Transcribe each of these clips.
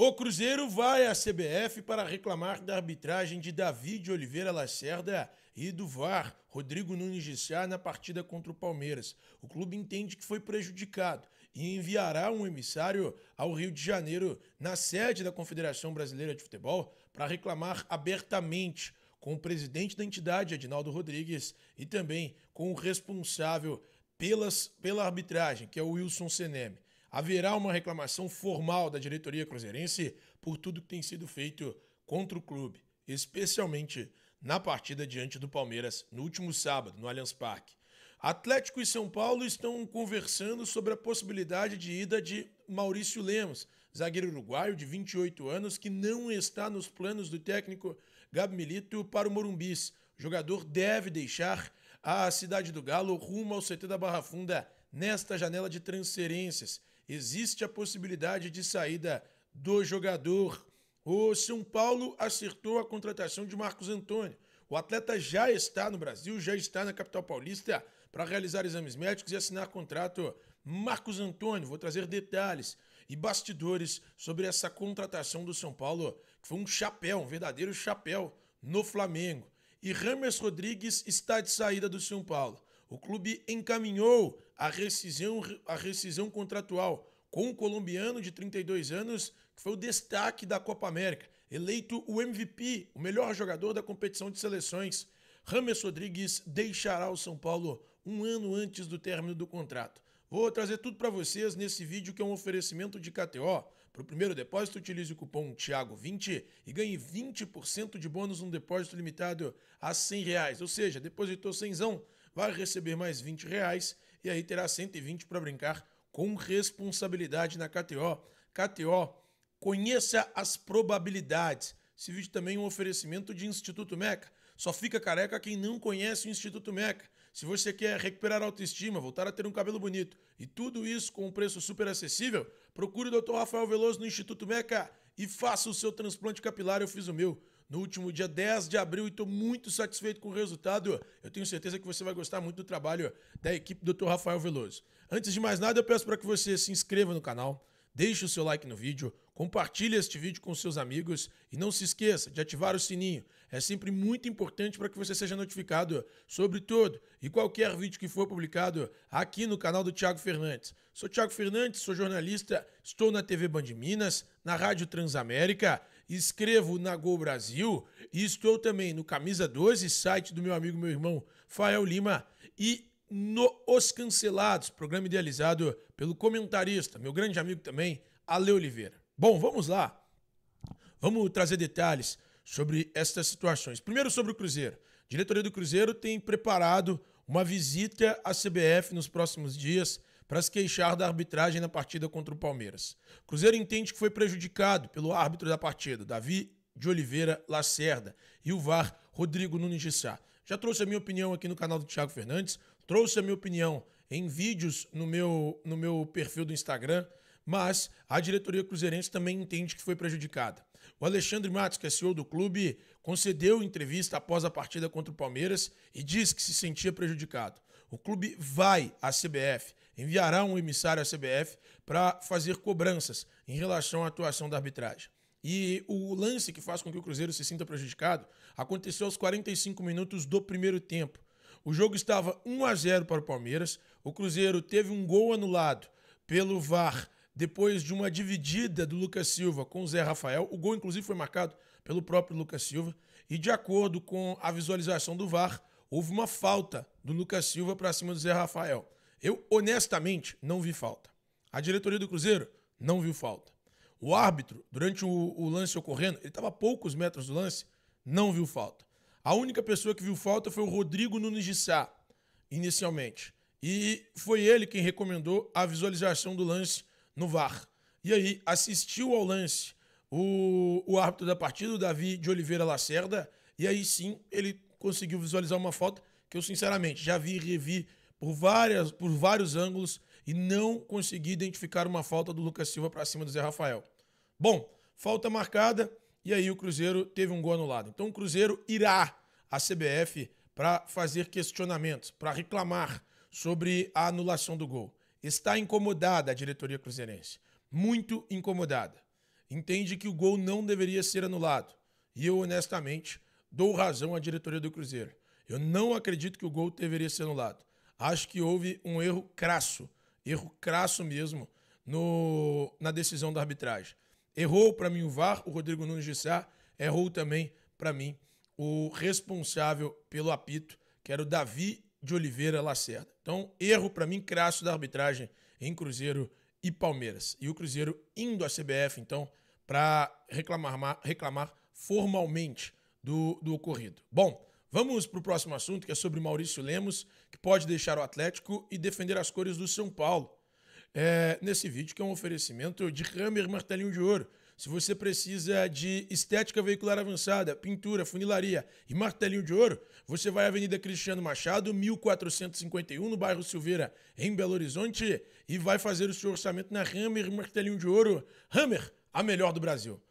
O Cruzeiro vai à CBF para reclamar da arbitragem de Davi de Oliveira Lacerda e do VAR, Rodrigo Nunes de Sá, na partida contra o Palmeiras. O clube entende que foi prejudicado e enviará um emissário ao Rio de Janeiro, na sede da Confederação Brasileira de Futebol, para reclamar abertamente com o presidente da entidade, Adinaldo Rodrigues, e também com o responsável pelas, pela arbitragem, que é o Wilson Seneme haverá uma reclamação formal da diretoria cruzeirense por tudo que tem sido feito contra o clube, especialmente na partida diante do Palmeiras no último sábado, no Allianz Parque. Atlético e São Paulo estão conversando sobre a possibilidade de ida de Maurício Lemos, zagueiro uruguaio de 28 anos, que não está nos planos do técnico Gabi Milito para o Morumbis. O jogador deve deixar a cidade do Galo rumo ao CT da Barra Funda nesta janela de transferências existe a possibilidade de saída do jogador. O São Paulo acertou a contratação de Marcos Antônio. O atleta já está no Brasil, já está na capital paulista para realizar exames médicos e assinar contrato. Marcos Antônio, vou trazer detalhes e bastidores sobre essa contratação do São Paulo, que foi um chapéu, um verdadeiro chapéu no Flamengo. E Rames Rodrigues está de saída do São Paulo. O clube encaminhou a rescisão, a rescisão contratual com o colombiano de 32 anos, que foi o destaque da Copa América, eleito o MVP, o melhor jogador da competição de seleções. Rames Rodrigues deixará o São Paulo um ano antes do término do contrato. Vou trazer tudo para vocês nesse vídeo que é um oferecimento de KTO. Para o primeiro depósito, utilize o cupom Thiago 20 e ganhe 20% de bônus num depósito limitado a 100 reais. Ou seja, depositou 100zão, vai receber mais 20 reais e aí terá 120 para brincar com responsabilidade na KTO. KTO, conheça as probabilidades. Esse vídeo também é um oferecimento de Instituto Meca. Só fica careca quem não conhece o Instituto Meca. Se você quer recuperar a autoestima, voltar a ter um cabelo bonito e tudo isso com um preço super acessível, procure o Dr. Rafael Veloso no Instituto Meca e faça o seu transplante capilar. Eu fiz o meu no último dia 10 de abril e estou muito satisfeito com o resultado. Eu tenho certeza que você vai gostar muito do trabalho da equipe do Dr. Rafael Veloso. Antes de mais nada, eu peço para que você se inscreva no canal, deixe o seu like no vídeo, compartilhe este vídeo com seus amigos e não se esqueça de ativar o sininho. É sempre muito importante para que você seja notificado sobre todo e qualquer vídeo que for publicado aqui no canal do Tiago Fernandes. Sou Tiago Fernandes, sou jornalista, estou na TV Band Minas, na Rádio Transamérica escrevo na Gol Brasil e estou também no Camisa 12, site do meu amigo, meu irmão Fael Lima e no Os Cancelados, programa idealizado pelo comentarista, meu grande amigo também, Ale Oliveira. Bom, vamos lá. Vamos trazer detalhes sobre estas situações. Primeiro sobre o Cruzeiro. A diretoria do Cruzeiro tem preparado uma visita à CBF nos próximos dias para se queixar da arbitragem na partida contra o Palmeiras. Cruzeiro entende que foi prejudicado pelo árbitro da partida, Davi de Oliveira Lacerda, e o VAR Rodrigo Nunes de Sá. Já trouxe a minha opinião aqui no canal do Thiago Fernandes, trouxe a minha opinião em vídeos no meu, no meu perfil do Instagram, mas a diretoria cruzeirense também entende que foi prejudicada. O Alexandre Matos, que é CEO do clube, concedeu entrevista após a partida contra o Palmeiras e disse que se sentia prejudicado. O clube vai à CBF enviará um emissário à CBF para fazer cobranças em relação à atuação da arbitragem. E o lance que faz com que o Cruzeiro se sinta prejudicado aconteceu aos 45 minutos do primeiro tempo. O jogo estava 1 a 0 para o Palmeiras. O Cruzeiro teve um gol anulado pelo VAR depois de uma dividida do Lucas Silva com o Zé Rafael. O gol, inclusive, foi marcado pelo próprio Lucas Silva. E de acordo com a visualização do VAR, houve uma falta do Lucas Silva para cima do Zé Rafael. Eu, honestamente, não vi falta. A diretoria do Cruzeiro não viu falta. O árbitro, durante o, o lance ocorrendo, ele estava a poucos metros do lance, não viu falta. A única pessoa que viu falta foi o Rodrigo Nunes de Sá, inicialmente. E foi ele quem recomendou a visualização do lance no VAR. E aí, assistiu ao lance o, o árbitro da partida, o Davi de Oliveira Lacerda, e aí sim ele conseguiu visualizar uma falta que eu, sinceramente, já vi e revi por, várias, por vários ângulos e não consegui identificar uma falta do Lucas Silva para cima do Zé Rafael. Bom, falta marcada e aí o Cruzeiro teve um gol anulado. Então o Cruzeiro irá à CBF para fazer questionamentos, para reclamar sobre a anulação do gol. Está incomodada a diretoria cruzeirense, muito incomodada. Entende que o gol não deveria ser anulado. E eu, honestamente, dou razão à diretoria do Cruzeiro. Eu não acredito que o gol deveria ser anulado. Acho que houve um erro crasso, erro crasso mesmo, no, na decisão da arbitragem. Errou para mim o VAR, o Rodrigo Nunes de Sá, errou também para mim o responsável pelo apito, que era o Davi de Oliveira Lacerda. Então, erro para mim crasso da arbitragem em Cruzeiro e Palmeiras. E o Cruzeiro indo à CBF, então, para reclamar, reclamar formalmente do, do ocorrido. Bom, Vamos para o próximo assunto, que é sobre Maurício Lemos, que pode deixar o Atlético e defender as cores do São Paulo. É, nesse vídeo, que é um oferecimento de Hammer Martelinho de Ouro. Se você precisa de estética veicular avançada, pintura, funilaria e martelinho de ouro, você vai à Avenida Cristiano Machado, 1451, no bairro Silveira, em Belo Horizonte, e vai fazer o seu orçamento na Hammer Martelinho de Ouro. Hammer, a melhor do Brasil.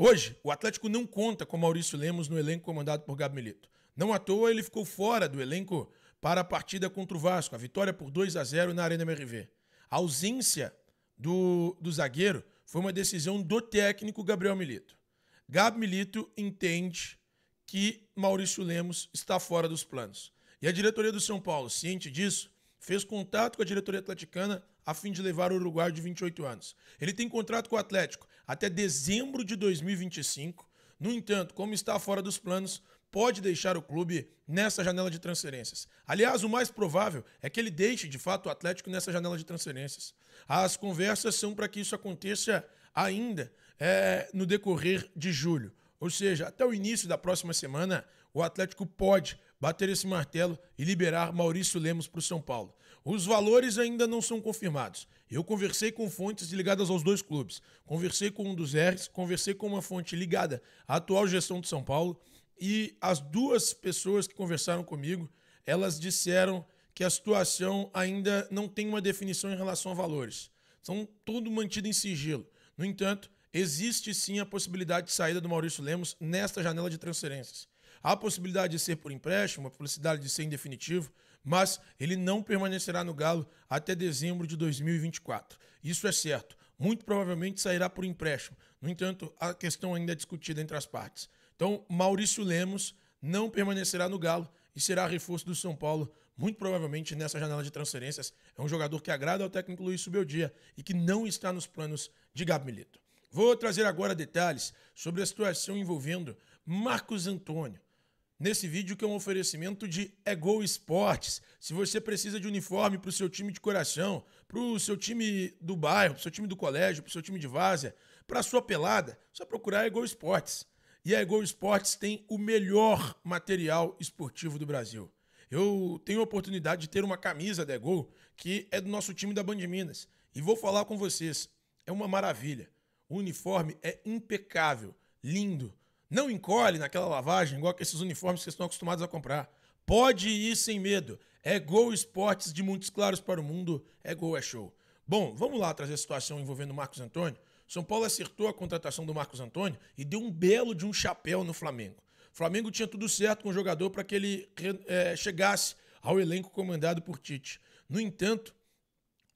Hoje, o Atlético não conta com Maurício Lemos no elenco comandado por Gabi Milito. Não à toa ele ficou fora do elenco para a partida contra o Vasco, a vitória por 2 a 0 na Arena MRV. A ausência do, do zagueiro foi uma decisão do técnico Gabriel Milito. Gabi Milito entende que Maurício Lemos está fora dos planos. E a diretoria do São Paulo, ciente disso, fez contato com a diretoria atleticana a fim de levar o Uruguai de 28 anos. Ele tem contrato com o Atlético até dezembro de 2025. No entanto, como está fora dos planos, pode deixar o clube nessa janela de transferências. Aliás, o mais provável é que ele deixe de fato o Atlético nessa janela de transferências. As conversas são para que isso aconteça ainda é, no decorrer de julho. Ou seja, até o início da próxima semana, o Atlético pode bater esse martelo e liberar Maurício Lemos para o São Paulo. Os valores ainda não são confirmados. Eu conversei com fontes ligadas aos dois clubes. Conversei com um dos R's, conversei com uma fonte ligada à atual gestão de São Paulo. E as duas pessoas que conversaram comigo, elas disseram que a situação ainda não tem uma definição em relação a valores. São tudo mantido em sigilo. No entanto, existe sim a possibilidade de saída do Maurício Lemos nesta janela de transferências. Há a possibilidade de ser por empréstimo, a possibilidade de ser em definitivo, mas ele não permanecerá no Galo até dezembro de 2024. Isso é certo. Muito provavelmente sairá por empréstimo. No entanto, a questão ainda é discutida entre as partes. Então, Maurício Lemos não permanecerá no Galo e será reforço do São Paulo, muito provavelmente nessa janela de transferências. É um jogador que agrada ao técnico Luiz Subeldia e que não está nos planos de Gabi Milito. Vou trazer agora detalhes sobre a situação envolvendo Marcos Antônio, nesse vídeo que é um oferecimento de Ego Esportes. Se você precisa de uniforme para o seu time de coração, para o seu time do bairro, para o seu time do colégio, para o seu time de várzea, para a sua pelada, só procurar Ego Esportes. E a Ego Esportes tem o melhor material esportivo do Brasil. Eu tenho a oportunidade de ter uma camisa da Ego que é do nosso time da Band Minas. E vou falar com vocês, é uma maravilha. O uniforme é impecável, lindo, não encolhe naquela lavagem, igual esses uniformes que estão acostumados a comprar. Pode ir sem medo. É Gol Esportes de muitos Claros para o mundo. É Gol, é show. Bom, vamos lá trazer a situação envolvendo o Marcos Antônio. São Paulo acertou a contratação do Marcos Antônio e deu um belo de um chapéu no Flamengo. O Flamengo tinha tudo certo com o jogador para que ele é, chegasse ao elenco comandado por Tite. No entanto,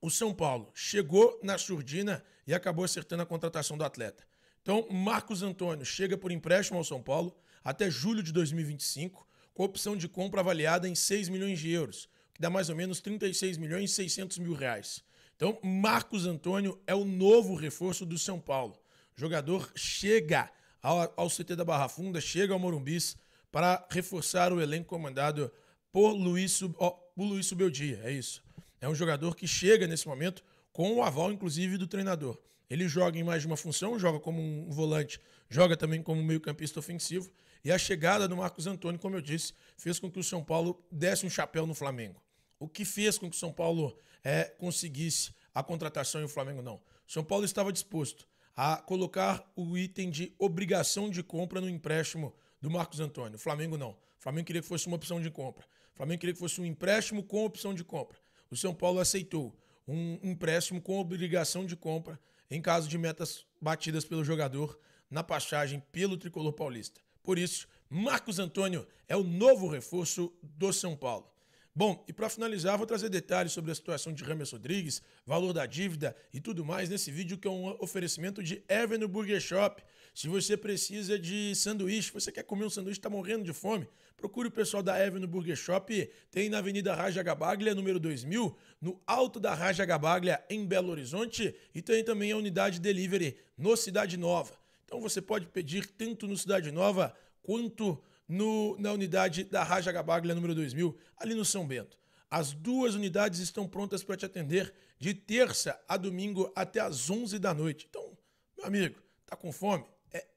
o São Paulo chegou na surdina e acabou acertando a contratação do atleta. Então, Marcos Antônio chega por empréstimo ao São Paulo até julho de 2025, com opção de compra avaliada em 6 milhões de euros, que dá mais ou menos 36 milhões e 600 mil reais. Então, Marcos Antônio é o novo reforço do São Paulo. O jogador chega ao, ao CT da Barra Funda, chega ao Morumbis para reforçar o elenco comandado por Luiz, oh, por Luiz Subeldia. É isso. É um jogador que chega nesse momento com o aval, inclusive, do treinador. Ele joga em mais de uma função, joga como um volante, joga também como meio-campista ofensivo. E a chegada do Marcos Antônio, como eu disse, fez com que o São Paulo desse um chapéu no Flamengo. O que fez com que o São Paulo é, conseguisse a contratação e o Flamengo não? O São Paulo estava disposto a colocar o item de obrigação de compra no empréstimo do Marcos Antônio. O Flamengo não. O Flamengo queria que fosse uma opção de compra. O Flamengo queria que fosse um empréstimo com opção de compra. O São Paulo aceitou um empréstimo com obrigação de compra em caso de metas batidas pelo jogador na passagem pelo tricolor paulista. Por isso, Marcos Antônio é o novo reforço do São Paulo. Bom, e para finalizar, vou trazer detalhes sobre a situação de Ramos Rodrigues, valor da dívida e tudo mais nesse vídeo que é um oferecimento de Avenue Burger Shop. Se você precisa de sanduíche, você quer comer um sanduíche, está morrendo de fome, procure o pessoal da Avenue Burger Shop, tem na Avenida Raja Gabaglia, número 2000, no alto da Raja Gabaglia, em Belo Horizonte, e tem também a unidade delivery no Cidade Nova. Então você pode pedir tanto no Cidade Nova quanto no, na unidade da Raja Gabaglia número 2000, ali no São Bento. As duas unidades estão prontas para te atender de terça a domingo até às 11 da noite. Então, meu amigo, tá com fome?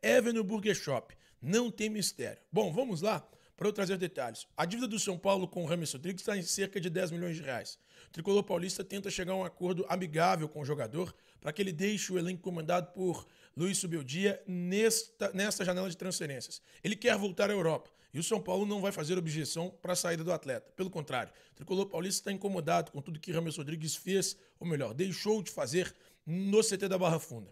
É Avenue Burger Shop, não tem mistério. Bom, vamos lá para eu trazer detalhes. A dívida do São Paulo com o Ramos Rodrigues está em cerca de 10 milhões de reais. O tricolor paulista tenta chegar a um acordo amigável com o jogador para que ele deixe o elenco comandado por Luiz Subeldia nesta, nesta janela de transferências. Ele quer voltar à Europa e o São Paulo não vai fazer objeção para a saída do atleta. Pelo contrário, o tricolor paulista está incomodado com tudo que Ramos Rodrigues fez, ou melhor, deixou de fazer no CT da Barra Funda.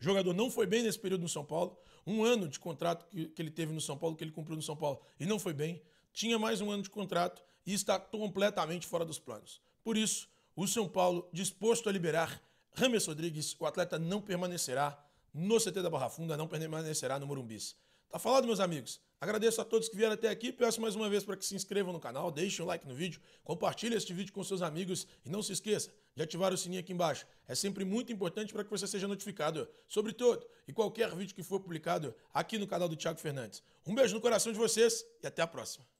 O jogador não foi bem nesse período no São Paulo. Um ano de contrato que, que ele teve no São Paulo, que ele cumpriu no São Paulo, e não foi bem. Tinha mais um ano de contrato e está completamente fora dos planos. Por isso, o São Paulo disposto a liberar Rames Rodrigues, o atleta não permanecerá no CT da Barra Funda, não permanecerá no Morumbis. Tá falado, meus amigos? Agradeço a todos que vieram até aqui. Peço mais uma vez para que se inscrevam no canal, deixem um like no vídeo, compartilhe este vídeo com seus amigos e não se esqueça de ativar o sininho aqui embaixo. É sempre muito importante para que você seja notificado sobre todo e qualquer vídeo que for publicado aqui no canal do Thiago Fernandes. Um beijo no coração de vocês e até a próxima.